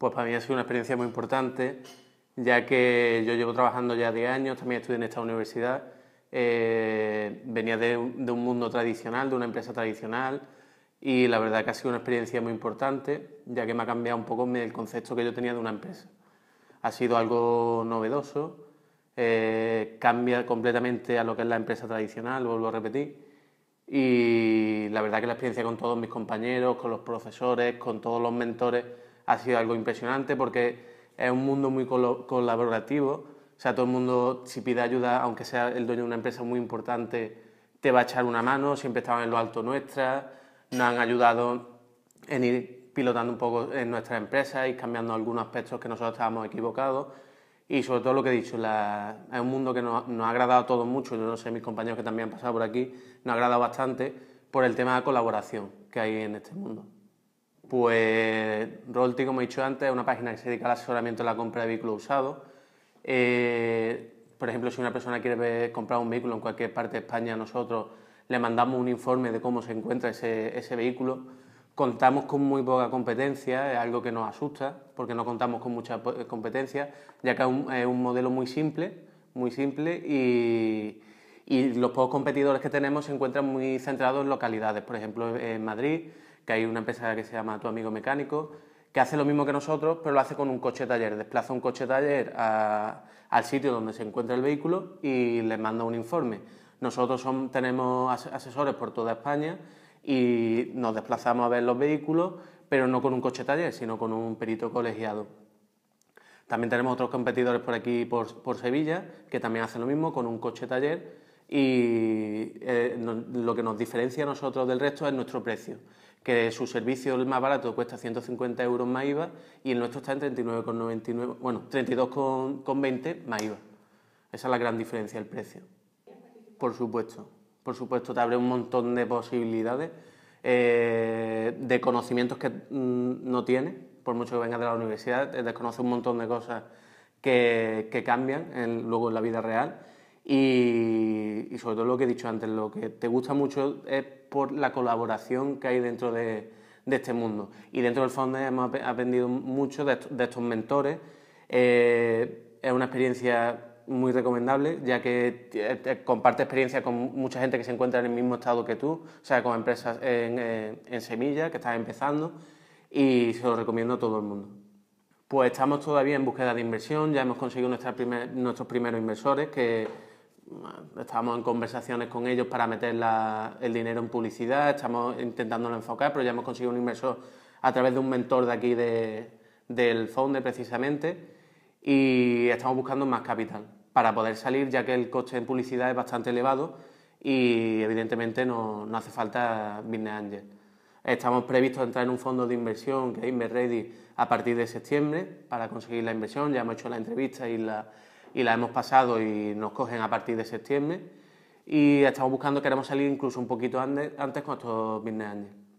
pues para mí ha sido una experiencia muy importante, ya que yo llevo trabajando ya 10 años, también estudié en esta universidad, eh, venía de un, mundo tradicional, de una empresa tradicional, y la verdad que ha sido una experiencia muy importante, ya que me ha cambiado un poco el concepto que yo tenía de una empresa. Ha sido algo novedoso, eh, cambia completamente a lo que es la empresa tradicional, vuelvo a repetir, y la verdad que la experiencia con todos mis compañeros, con los profesores, con todos los mentores, ha sido algo impresionante porque es un mundo muy colaborativo. O sea, todo el mundo, si pide ayuda, aunque sea el dueño de una empresa muy importante, te va a echar una mano. Siempre estaban en lo alto nuestra, nos han ayudado en ir pilotando un poco en nuestra empresa y cambiando algunos aspectos que nosotros estábamos equivocados. Y sobre todo lo que he dicho, es un mundo que nos, nos ha agradado a todos mucho. Yo no sé, mis compañeros que también han pasado por aquí, nos ha agradado bastante por el tema de colaboración que hay en este mundo. Pues Rolti, como he dicho antes, es una página que se dedica al asesoramiento de la compra de vehículos usados. Eh, por ejemplo, si una persona quiere comprar un vehículo en cualquier parte de España, nosotros le mandamos un informe de cómo se encuentra ese, vehículo. Contamos con muy poca competencia, es algo que nos asusta, porque no contamos con mucha eh, competencia, ya que es un, modelo muy simple, muy simple y los pocos competidores que tenemos se encuentran muy centrados en localidades, por ejemplo, en Madrid que hay una empresa que se llama Tu Amigo Mecánico, que hace lo mismo que nosotros, pero lo hace con un coche taller. Desplaza un coche taller al sitio donde se encuentra el vehículo y les manda un informe. Nosotros tenemos asesores por toda España y nos desplazamos a ver los vehículos, pero no con un coche taller, sino con un perito colegiado. También tenemos otros competidores por aquí, por, Sevilla, que también hacen lo mismo con un coche taller y eh, lo que nos diferencia a nosotros del resto es nuestro precio que su servicio el más barato cuesta 150 euros más IVA y el nuestro está en 39,99, bueno, 32,20 más IVA. Esa es la gran diferencia, del precio. Por supuesto, por supuesto, te abre un montón de posibilidades, eh, de conocimientos que mm, no tienes, por mucho que vengas de la universidad, te desconoce un montón de cosas que, cambian luego en la vida real y, sobre todo lo que he dicho antes, lo que te gusta mucho es por la colaboración que hay dentro de, este mundo. Y dentro del fondo hemos aprendido mucho de, estos mentores. Eh, es una experiencia muy recomendable, ya que eh, comparte experiencia con mucha gente que se encuentra en el mismo estado que tú, o sea, con empresas en, en Semilla que están empezando, y se lo recomiendo a todo el mundo. Pues estamos todavía en búsqueda de inversión, ya hemos conseguido nuestros primeros inversores que estamos en conversaciones con ellos para meter el dinero en publicidad, estamos intentándolo enfocar, pero ya hemos conseguido un inversor a través de un mentor de aquí del founder precisamente y estamos buscando más capital para poder salir ya que el coste en publicidad es bastante elevado y evidentemente no, no hace falta Business Angel. Estamos previstos entrar en un fondo de inversión que es Inver Ready a partir de septiembre para conseguir la inversión, ya hemos hecho la entrevista y la y la hemos pasado y nos cogen a partir de septiembre. Y estamos buscando, queremos salir incluso un poquito antes, con estos business angels.